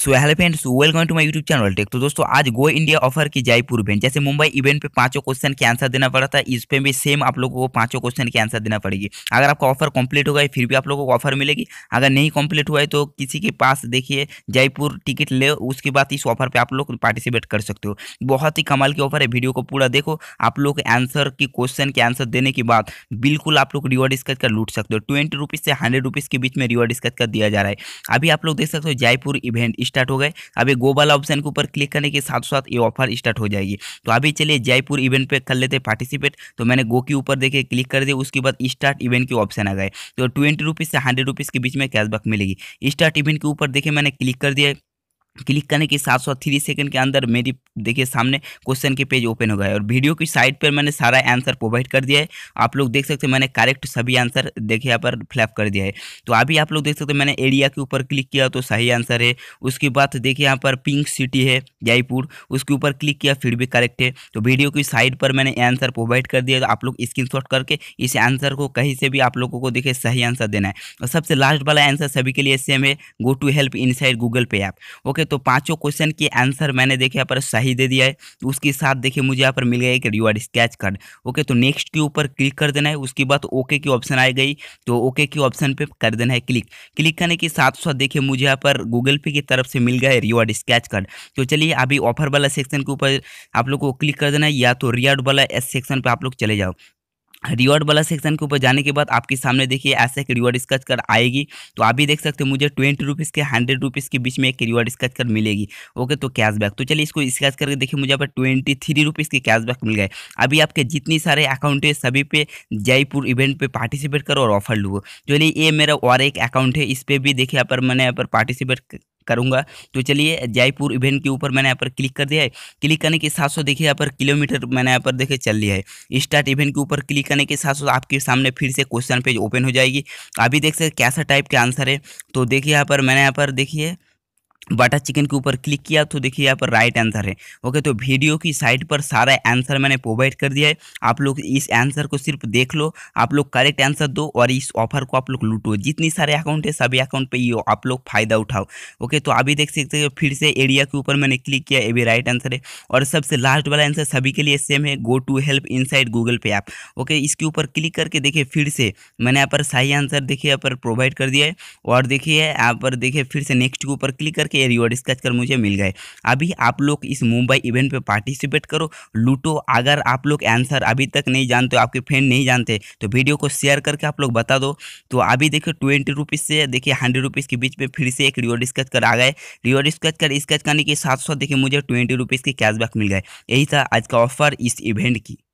so hello friends welcome to my YouTube channel tech तो दोस्तों आज गो इंडिया ऑफर की जयपुर इवेंट जैसे मुंबई इवेंट पे पांचों क्वेश्चन के आंसर देना पड़ा था इस पे भी सेम आप लोगों को पांचों क्वेश्चन के आंसर देना पड़ेगी अगर आपका ऑफर कंप्लीट हो गया फिर भी आप लोगों को ऑफर मिलेगी अगर नहीं कम्प्लीट हुआ है तो किसी के पास देखिए जयपुर टिकट ले उसके बाद इस ऑफर पर आप लोग पार्टिसिपेट कर सकते हो बहुत ही कमाल की ऑफर है वीडियो को पूरा देखो आप लोग आंसर की क्वेश्चन के आंसर देने के बाद बिल्कुल आप लोग रिवॉर्ड स्कैच कर लूट सकते हो ट्वेंटी रुपीज़ से हंड्रेड रुपीज़ के बीच में रिवॉर्ड स्कैच कर दिया जा रहा है अभी आप लोग देख सकते हो जयपुर इवेंट स्टार्ट हो गए अभी गो वाला ऑप्शन के ऊपर क्लिक करने के साथ साथ ये ऑफर स्टार्ट हो जाएगी तो अभी चलिए जयपुर इवेंट पे कर लेते पार्टिसिपेट तो मैंने गो के ऊपर देखे क्लिक कर दिया उसके बाद स्टार्ट इवेंट के ऑप्शन आ गए तो ट्वेंटी रुपीज़ से हंड्रेड रुपीज़ के बीच में कैशबैक मिलेगी स्टार्ट इवेंट के ऊपर देखे मैंने क्लिक कर दिया क्लिक करने के साथ सौ थ्री सेकेंड के अंदर मेरी देखिए सामने क्वेश्चन के पेज ओपन हो गया है और वीडियो की साइड पर मैंने सारा आंसर प्रोवाइड कर दिया है आप लोग देख सकते हैं मैंने करेक्ट सभी आंसर देखिए यहाँ पर फ्लैप कर दिया है तो अभी आप लोग देख सकते हैं मैंने एरिया के ऊपर क्लिक किया तो सही आंसर है उसके बाद देखिए यहाँ पर पिंक सिटी है जयपुर उसके ऊपर क्लिक किया फिर भी करेक्ट है तो वीडियो की साइड पर मैंने आंसर प्रोवाइड कर दिया तो आप लोग स्क्रीन करके इस आंसर को कहीं से भी आप लोगों को देखिए सही आंसर देना है और सबसे लास्ट वाला आंसर सभी के लिए सेम है go to help in Google Pay app okay तो पांचों क्वेश्चन के आंसर मैंने देखे यहाँ पर सही दे दिया है उसके साथ देखिए मुझे यहाँ पर मिल गया एक रिवार्ड स्कैच कार्ड ओके तो नेक्स्ट के ऊपर क्लिक कर देना है उसके बाद ओके की ऑप्शन आई गई तो ओके की ऑप्शन पर कर देना है क्लिक क्लिक करने के साथ साथ देखिए मुझे यहाँ पर गूगल पे की तरफ से मिल गया है रिवार्ड स्कैच कार्ड तो चलिए अभी ऑफर वाला सेक्शन के ऊपर आप लोग को क्लिक कर देना है या तो रिवार्ड वाला एस सेक्शन पर आप लोग चले जाओ रिवॉर्ड वाला सेक्शन के ऊपर जाने के बाद आपके सामने देखिए ऐसे एक रिवॉर्ड स्कच कर आएगी तो आप भी देख सकते हो मुझे ट्वेंटी रुपीज़ के हंड्रेड रुपीज़ के बीच में एक रिवॉर्ड स्कच कर मिलेगी ओके तो कैशबैक तो चलिए इसको स्कैच करके देखिए मुझे यहाँ पर ट्वेंटी थ्री रुपीज़ के कैशबैक मिल गए अभी आपके जितनी सारे अकाउंट है सभी पे जयपुर इवेंट पर पार्टिसिपेट करो और ऑफर लो चलिए ये मेरा और एक अकाउंट है इस पर भी देखिए यहाँ पर मैंने यहाँ पर पार्टिसिपेट करूंगा तो चलिए जयपुर इवेंट के ऊपर मैंने यहाँ पर क्लिक कर दिया है क्लिक करने के साथ साथ देखिए यहाँ पर किलोमीटर मैंने यहाँ पर देखिए चल लिया है स्टार्ट इवेंट के ऊपर क्लिक करने के साथ साथ आपके सामने फिर से क्वेश्चन पेज ओपन हो जाएगी अभी देख सकते कैसा टाइप के आंसर है तो देखिए यहाँ पर मैंने यहाँ पर देखिए बटर चिकन के ऊपर क्लिक किया तो देखिए यहाँ पर राइट आंसर है ओके तो वीडियो की साइट पर सारा आंसर मैंने प्रोवाइड कर दिया है आप लोग इस आंसर को सिर्फ देख लो आप लोग करेक्ट आंसर दो और इस ऑफर को आप लोग लूटो जितनी सारे अकाउंट है सभी अकाउंट पे ये आप लोग फायदा उठाओ ओके तो अभी देख सकते हो फिर से एरिया के ऊपर मैंने क्लिक किया ये भी राइट आंसर है और सबसे लास्ट वाला आंसर सभी के लिए सेम है go to help in Google Pay app okay इसके ऊपर क्लिक करके देखिए फिर से मैंने यहाँ पर सही आंसर देखिए यहाँ पर प्रोवाइड कर दिया है और देखिए यहाँ पर देखिए फिर से नेक्स्ट के ऊपर क्लिक करके रिवॉर्ड स्क्रैच कर मुझे मिल गए अभी आप लोग इस मुंबई इवेंट पर पार्टिसिपेट करो लूटो अगर आप लोग आंसर अभी तक नहीं जानते आपके फ्रेंड नहीं जानते तो वीडियो को शेयर करके आप लोग बता दो तो अभी देखो ट्वेंटी रुपीज़ से देखिए हंड्रेड रुपीज़ के बीच में फिर से एक रिवॉर्ड स्क्रैच कर आ गए रिवॉर्ड स्क्रैच कर स्क्रैच करने के साथ साथ देखिए मुझे ट्वेंटी रुपीज़ के कैशबैक मिल गए यही था आज का ऑफर इस इवेंट की